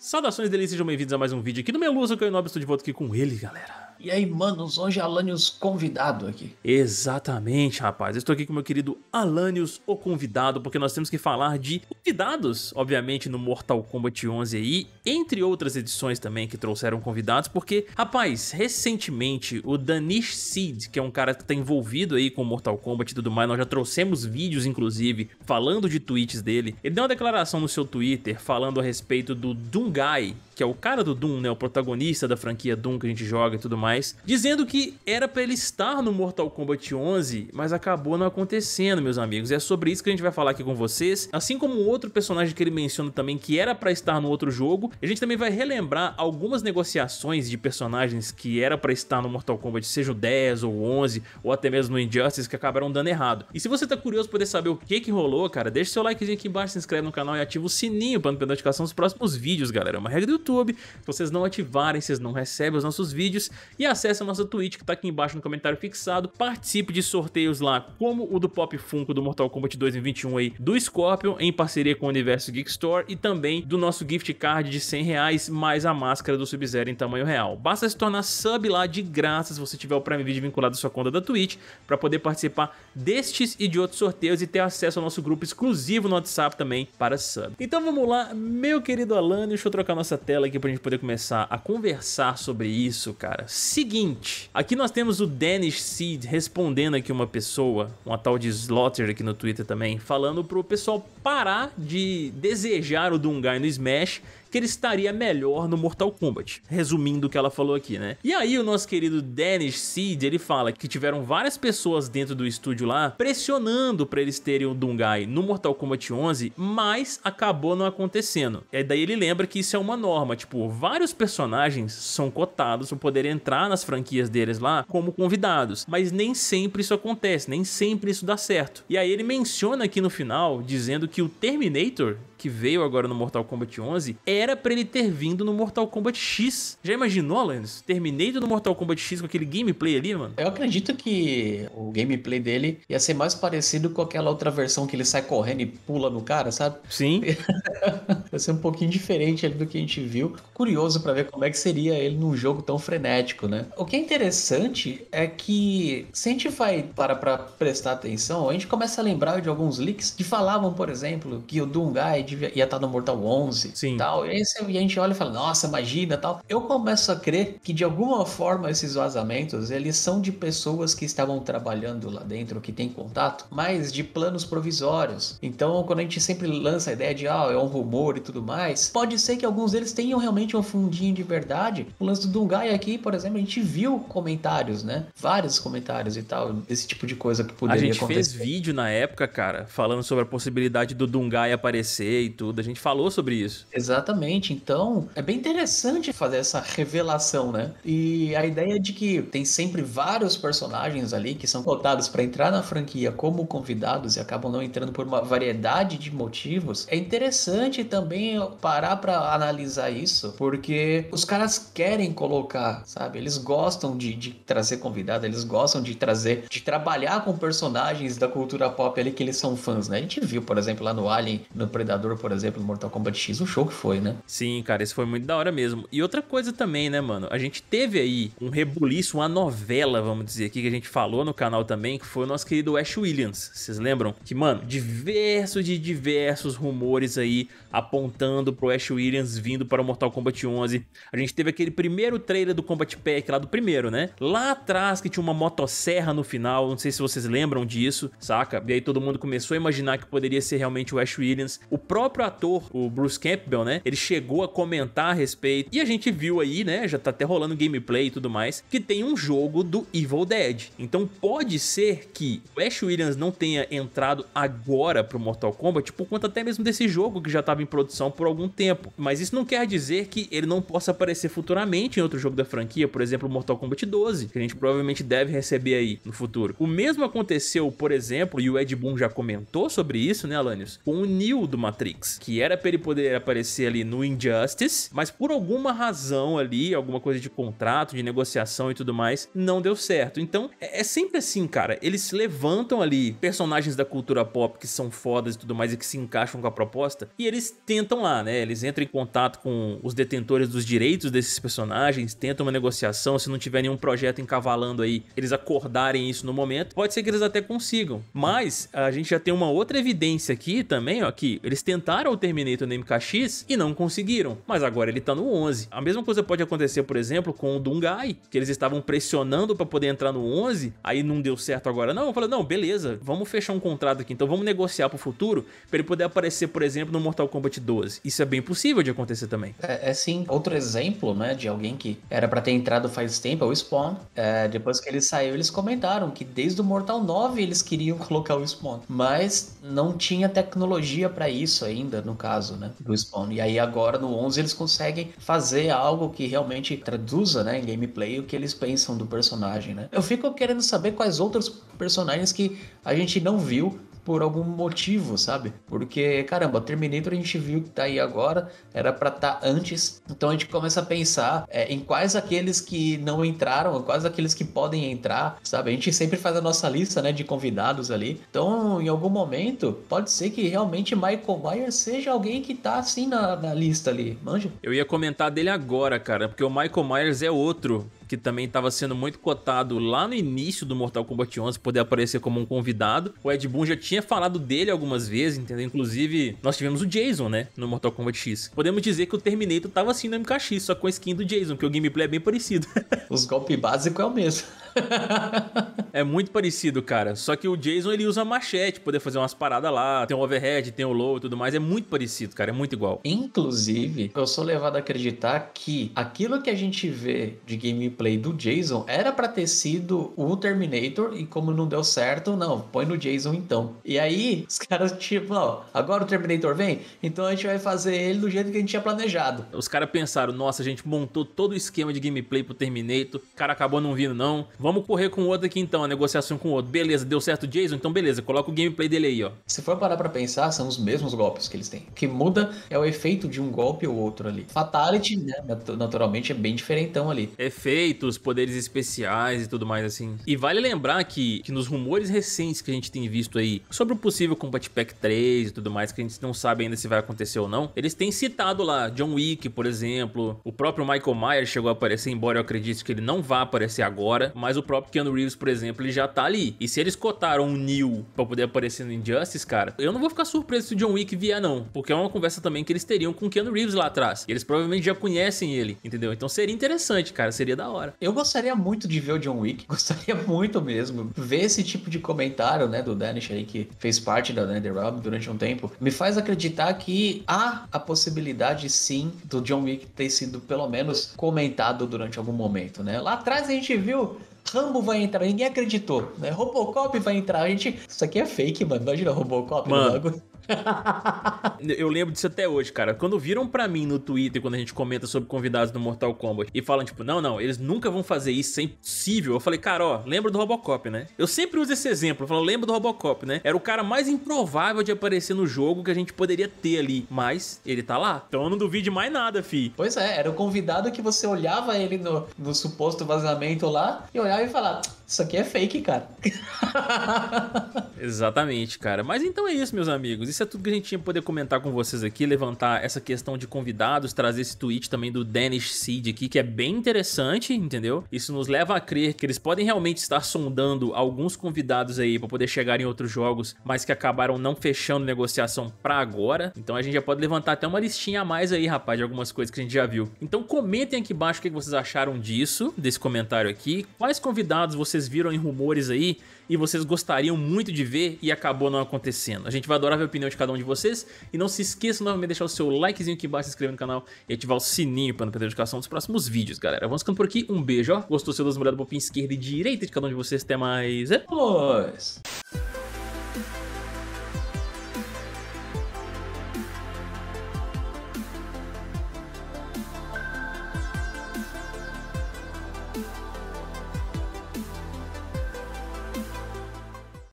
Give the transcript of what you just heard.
Saudações delícias, sejam bem-vindos a mais um vídeo aqui do meu Luz, que eu nobre estou de volta aqui com ele, galera. E aí, manos, hoje é Alanios convidado aqui. Exatamente, rapaz. estou aqui com meu querido Alanios, o convidado, porque nós temos que falar de convidados, obviamente, no Mortal Kombat 11 aí, entre outras edições também que trouxeram convidados, porque, rapaz, recentemente o Danish Seed, que é um cara que está envolvido aí com Mortal Kombat e tudo mais, nós já trouxemos vídeos, inclusive, falando de tweets dele. Ele deu uma declaração no seu Twitter falando a respeito do Doom Songhai, que é o cara do Doom, né, o protagonista da franquia Doom que a gente joga e tudo mais, dizendo que era para ele estar no Mortal Kombat 11, mas acabou não acontecendo, meus amigos. É sobre isso que a gente vai falar aqui com vocês, assim como outro personagem que ele menciona também que era para estar no outro jogo. A gente também vai relembrar algumas negociações de personagens que era para estar no Mortal Kombat, seja o 10 ou 11 ou até mesmo no Injustice que acabaram dando errado. E se você tá curioso poder saber o que que rolou, cara, deixa seu likezinho aqui embaixo, se inscreve no canal e ativa o sininho para não perder notificação dos próximos vídeos, galera. É uma regra do YouTube. Se vocês não ativarem, vocês não recebem os nossos vídeos. E acesse a nossa Twitch que tá aqui embaixo no comentário fixado. Participe de sorteios lá, como o do Pop Funko do Mortal Kombat 2021 aí, do Scorpion, em parceria com o Universo Geek Store e também do nosso gift card de 100 reais mais a máscara do Sub-Zero em tamanho real. Basta se tornar sub lá de graça se você tiver o Prime Video vinculado à sua conta da Twitch para poder participar destes e de outros sorteios e ter acesso ao nosso grupo exclusivo no WhatsApp também para sub. Então vamos lá, meu querido Alan, deixa eu trocar nossa tela tabela aqui pra gente poder começar a conversar sobre isso, cara. Seguinte, aqui nós temos o Danish Seed respondendo aqui uma pessoa, uma tal de Slaughter aqui no Twitter também, falando pro pessoal parar de desejar o Dungai no Smash que ele estaria melhor no Mortal Kombat. Resumindo o que ela falou aqui, né? E aí o nosso querido Dennis Seed, ele fala que tiveram várias pessoas dentro do estúdio lá pressionando para eles terem o Dungai no Mortal Kombat 11, mas acabou não acontecendo. E é, daí ele lembra que isso é uma norma, tipo, vários personagens são cotados para poder entrar nas franquias deles lá como convidados, mas nem sempre isso acontece, nem sempre isso dá certo. E aí ele menciona aqui no final dizendo que o Terminator que veio agora no Mortal Kombat 11, era pra ele ter vindo no Mortal Kombat X. Já imaginou, Lance? Terminei no Mortal Kombat X com aquele gameplay ali, mano? Eu acredito que o gameplay dele ia ser mais parecido com aquela outra versão que ele sai correndo e pula no cara, sabe? Sim. ia ser um pouquinho diferente ali do que a gente viu. Fico curioso para ver como é que seria ele num jogo tão frenético, né? O que é interessante é que se a gente vai para pra prestar atenção, a gente começa a lembrar de alguns leaks que falavam, por exemplo, que o Doom Guy gente ia estar no Mortal 11 Sim. tal. E, a gente olha e fala, nossa, imagina tal. Eu começo a crer que de alguma forma esses vazamentos, eles são de pessoas que estavam trabalhando lá dentro, que tem contato, mas de planos provisórios. Então, quando a gente sempre lança a ideia de, ah, é um rumor e tudo mais, pode ser que alguns deles tenham realmente um fundinho de verdade. O lance do Dungai aqui, por exemplo, a gente viu comentários, né? Vários comentários e tal, desse tipo de coisa que poderia acontecer. A gente acontecer. fez vídeo na época, cara, falando sobre a possibilidade do Dungai aparecer fazer e tudo. A gente falou sobre isso. Exatamente. Então, é bem interessante fazer essa revelação, né? E a ideia é de que tem sempre vários personagens ali que são cotados para entrar na franquia como convidados e acabam não entrando por uma variedade de motivos. É interessante também parar para analisar isso, porque os caras querem colocar, sabe? Eles gostam de, de trazer convidado, eles gostam de trazer, de trabalhar com personagens da cultura pop ali que eles são fãs, né? A gente viu, por exemplo, lá no Alien, no Predador por exemplo, Mortal Kombat X, o show que foi, né? Sim, cara, isso foi muito da hora mesmo. E outra coisa também, né, mano? A gente teve aí um rebuliço, uma novela, vamos dizer aqui, que a gente falou no canal também, que foi o nosso querido Ash Williams. Vocês lembram? Que, mano, diversos de diversos rumores aí apontando pro Ash Williams vindo para o Mortal Kombat 11. A gente teve aquele primeiro trailer do Combat Pack lá do primeiro, né? Lá atrás que tinha uma motosserra no final, não sei se vocês lembram disso, saca? E aí todo mundo começou a imaginar que poderia ser realmente o Ash Williams. O próprio próprio ator, o Bruce Campbell, né? Ele chegou a comentar a respeito. E a gente viu aí, né? Já tá até rolando gameplay e tudo mais, que tem um jogo do Evil Dead. Então pode ser que o Ash Williams não tenha entrado agora pro Mortal Kombat por conta até mesmo desse jogo que já estava em produção por algum tempo. Mas isso não quer dizer que ele não possa aparecer futuramente em outro jogo da franquia, por exemplo, Mortal Kombat 12, que a gente provavelmente deve receber aí no futuro. O mesmo aconteceu, por exemplo, e o Ed Boon já comentou sobre isso, né, Alanios? Com o Neil do Matrix. Matrix, que era pra ele poder aparecer ali no Injustice, mas por alguma razão ali, alguma coisa de contrato, de negociação e tudo mais, não deu certo. Então, é, é sempre assim, cara. Eles levantam ali personagens da cultura pop que são fodas e tudo mais e que se encaixam com a proposta, e eles tentam lá, né? Eles entram em contato com os detentores dos direitos desses personagens, tentam uma negociação, se não tiver nenhum projeto encavalando aí, eles acordarem isso no momento, pode ser que eles até consigam. Mas a gente já tem uma outra evidência aqui também, ó, que eles tentam tentaram o Terminator no MKX e não conseguiram, mas agora ele tá no 11. A mesma coisa pode acontecer, por exemplo, com o Dungai, que eles estavam pressionando para poder entrar no 11, aí não deu certo agora não, falou não, beleza, vamos fechar um contrato aqui, então vamos negociar pro futuro para ele poder aparecer, por exemplo, no Mortal Kombat 12. Isso é bem possível de acontecer também. É, é sim. Outro exemplo, né, de alguém que era para ter entrado faz tempo é o Spawn. É, depois que ele saiu, eles comentaram que desde o Mortal 9 eles queriam colocar o Spawn, mas não tinha tecnologia para isso isso ainda, no caso, né, do Spawn. E aí agora no 11 eles conseguem fazer algo que realmente traduza, né, em gameplay o que eles pensam do personagem, né? Eu fico querendo saber quais outros personagens que a gente não viu por algum motivo, sabe? Porque, caramba, Terminator a gente viu que tá aí agora, era para estar tá antes. Então a gente começa a pensar é, em quais aqueles que não entraram, quais aqueles que podem entrar, sabe? A gente sempre faz a nossa lista, né, de convidados ali. Então, em algum momento, pode ser que realmente Michael Myers seja alguém que tá assim na, na lista ali, manja? Eu ia comentar dele agora, cara, porque o Michael Myers é outro que também estava sendo muito cotado lá no início do Mortal Kombat 11 poder aparecer como um convidado. O Ed Boon já tinha falado dele algumas vezes, entendeu? Inclusive, nós tivemos o Jason, né, no Mortal Kombat X. Podemos dizer que o Terminator estava assim no MKX, só com a skin do Jason, que o gameplay é bem parecido. Os golpes básicos é o mesmo. é muito parecido, cara. Só que o Jason ele usa machete, poder fazer umas paradas lá. Tem o overhead, tem o low e tudo mais. É muito parecido, cara. É muito igual. Inclusive, eu sou levado a acreditar que aquilo que a gente vê de gameplay do Jason era para ter sido o Terminator. E como não deu certo, não, põe no Jason então. E aí, os caras, tipo, ó, agora o Terminator vem, então a gente vai fazer ele do jeito que a gente tinha planejado. Os caras pensaram, nossa, a gente montou todo o esquema de gameplay pro Terminator. O cara acabou não vindo, não. Vamos Vamos correr com o outro aqui então, a negociação com o outro. Beleza, deu certo o Jason, então beleza, coloca o gameplay dele aí, ó. Se for parar pra pensar, são os mesmos golpes que eles têm. O que muda é o efeito de um golpe ou outro ali. Fatality, né, naturalmente é bem diferentão ali. Efeitos, poderes especiais e tudo mais assim. E vale lembrar que, que nos rumores recentes que a gente tem visto aí sobre o possível Combat Pack 3 e tudo mais, que a gente não sabe ainda se vai acontecer ou não, eles têm citado lá John Wick, por exemplo, o próprio Michael Myers chegou a aparecer, embora eu acredite que ele não vá aparecer agora, mas mas o próprio Keanu Reeves, por exemplo, ele já tá ali. E se eles cotaram o Neil pra poder aparecer no Injustice, cara, eu não vou ficar surpreso se o John Wick vier, não. Porque é uma conversa também que eles teriam com o Keanu Reeves lá atrás. E eles provavelmente já conhecem ele, entendeu? Então seria interessante, cara. Seria da hora. Eu gostaria muito de ver o John Wick. Gostaria muito mesmo. Ver esse tipo de comentário, né, do Danish aí, que fez parte da NetherRealm durante um tempo, me faz acreditar que há a possibilidade, sim, do John Wick ter sido, pelo menos, comentado durante algum momento, né? Lá atrás a gente viu Rambo vai entrar, ninguém acreditou, né? Robocop vai entrar, a gente. Isso aqui é fake, mano. Imagina Robocop mano, logo. eu lembro disso até hoje, cara. Quando viram pra mim no Twitter, quando a gente comenta sobre convidados do Mortal Kombat, e falam, tipo, não, não, eles nunca vão fazer isso, é impossível. Eu falei, cara, ó, lembra do Robocop, né? Eu sempre uso esse exemplo, eu falo, lembra do Robocop, né? Era o cara mais improvável de aparecer no jogo que a gente poderia ter ali, mas ele tá lá. Então eu não duvide mais nada, fi. Pois é, era o convidado que você olhava ele no, no suposto vazamento lá e olhava e falava, isso aqui é fake, cara. Exatamente, cara. Mas então é isso, meus amigos. Isso é tudo que a gente tinha poder comentar com vocês aqui, levantar essa questão de convidados, trazer esse tweet também do Danish Seed aqui, que é bem interessante, entendeu? Isso nos leva a crer que eles podem realmente estar sondando alguns convidados aí para poder chegar em outros jogos, mas que acabaram não fechando negociação para agora. Então a gente já pode levantar até uma listinha a mais aí, rapaz, de algumas coisas que a gente já viu. Então comentem aqui embaixo o que vocês acharam disso, desse comentário aqui. Quais convidados vocês vocês viram em rumores aí e vocês gostariam muito de ver e acabou não acontecendo. A gente vai adorar ver a opinião de cada um de vocês e não se esqueça novamente de deixar o seu likezinho aqui embaixo, se inscrever no canal e ativar o sininho para não perder a notificação dos próximos vídeos, galera. Vamos ficando por aqui, um beijo, ó. Gostou, seu das mulheres do esquerda e direita de cada um de vocês, até mais. É nóis!